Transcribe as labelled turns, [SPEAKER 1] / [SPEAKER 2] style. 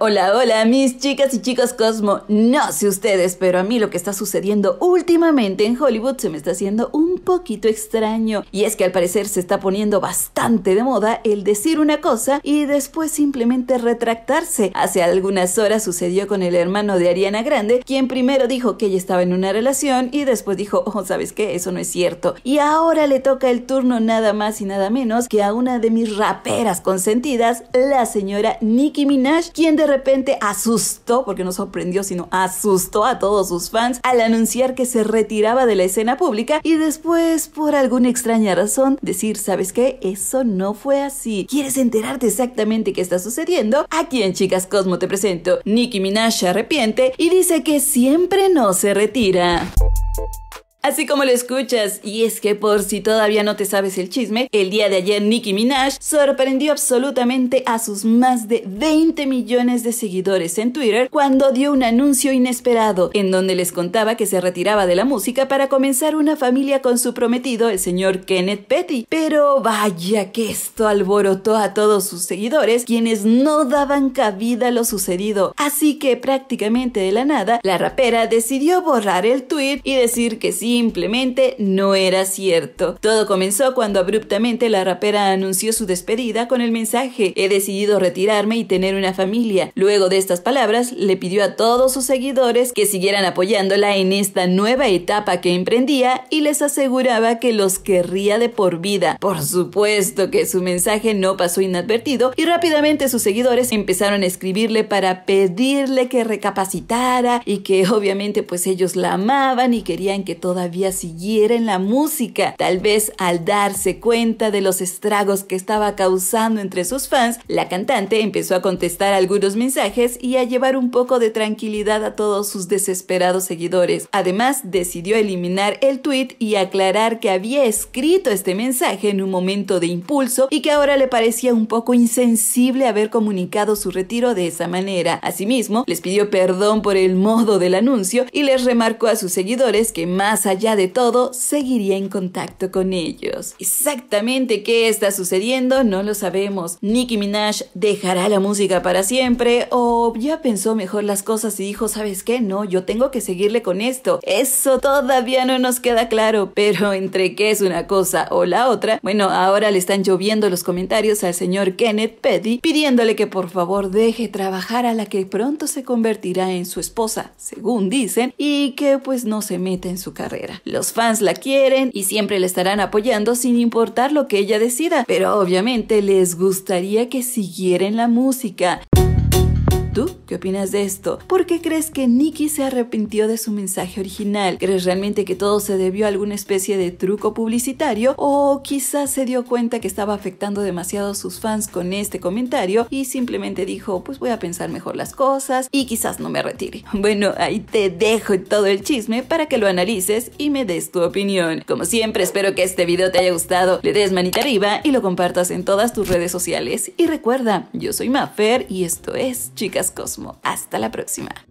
[SPEAKER 1] Hola, hola, mis chicas y chicos Cosmo. No sé ustedes, pero a mí lo que está sucediendo últimamente en Hollywood se me está haciendo un poquito extraño. Y es que al parecer se está poniendo bastante de moda el decir una cosa y después simplemente retractarse. Hace algunas horas sucedió con el hermano de Ariana Grande, quien primero dijo que ella estaba en una relación y después dijo, oh, ¿sabes qué? Eso no es cierto. Y ahora le toca el turno nada más y nada menos que a una de mis raperas consentidas, la señora Nicki Minaj, quien de repente asustó, porque no sorprendió, sino asustó a todos sus fans al anunciar que se retiraba de la escena pública y después, por alguna extraña razón, decir, ¿sabes qué? Eso no fue así. ¿Quieres enterarte exactamente qué está sucediendo? Aquí en Chicas Cosmo te presento. Nicki Minaj arrepiente y dice que siempre no se retira. Así como lo escuchas, y es que por si todavía no te sabes el chisme, el día de ayer Nicki Minaj sorprendió absolutamente a sus más de 20 millones de seguidores en Twitter cuando dio un anuncio inesperado en donde les contaba que se retiraba de la música para comenzar una familia con su prometido, el señor Kenneth Petty. Pero vaya que esto alborotó a todos sus seguidores, quienes no daban cabida a lo sucedido. Así que prácticamente de la nada, la rapera decidió borrar el tweet y decir que sí Simplemente no era cierto. Todo comenzó cuando abruptamente la rapera anunció su despedida con el mensaje He decidido retirarme y tener una familia. Luego de estas palabras, le pidió a todos sus seguidores que siguieran apoyándola en esta nueva etapa que emprendía y les aseguraba que los querría de por vida. Por supuesto que su mensaje no pasó inadvertido y rápidamente sus seguidores empezaron a escribirle para pedirle que recapacitara y que obviamente pues ellos la amaban y querían que todo siguiera en la música. Tal vez al darse cuenta de los estragos que estaba causando entre sus fans, la cantante empezó a contestar algunos mensajes y a llevar un poco de tranquilidad a todos sus desesperados seguidores. Además, decidió eliminar el tweet y aclarar que había escrito este mensaje en un momento de impulso y que ahora le parecía un poco insensible haber comunicado su retiro de esa manera. Asimismo, les pidió perdón por el modo del anuncio y les remarcó a sus seguidores que más allá de todo, seguiría en contacto con ellos. Exactamente qué está sucediendo no lo sabemos. Nicki Minaj dejará la música para siempre o ya pensó mejor las cosas y dijo, ¿sabes qué? No, yo tengo que seguirle con esto. Eso todavía no nos queda claro, pero entre qué es una cosa o la otra, bueno, ahora le están lloviendo los comentarios al señor Kenneth Petty pidiéndole que por favor deje trabajar a la que pronto se convertirá en su esposa, según dicen, y que pues no se meta en su carrera. Los fans la quieren y siempre la estarán apoyando sin importar lo que ella decida, pero obviamente les gustaría que siguiera la música qué opinas de esto? ¿Por qué crees que Nicky se arrepintió de su mensaje original? ¿Crees realmente que todo se debió a alguna especie de truco publicitario? ¿O quizás se dio cuenta que estaba afectando demasiado a sus fans con este comentario y simplemente dijo, pues voy a pensar mejor las cosas y quizás no me retire? Bueno, ahí te dejo todo el chisme para que lo analices y me des tu opinión. Como siempre, espero que este video te haya gustado, le des manita arriba y lo compartas en todas tus redes sociales. Y recuerda, yo soy Mafer y esto es Chicas Cosmo. Hasta la próxima.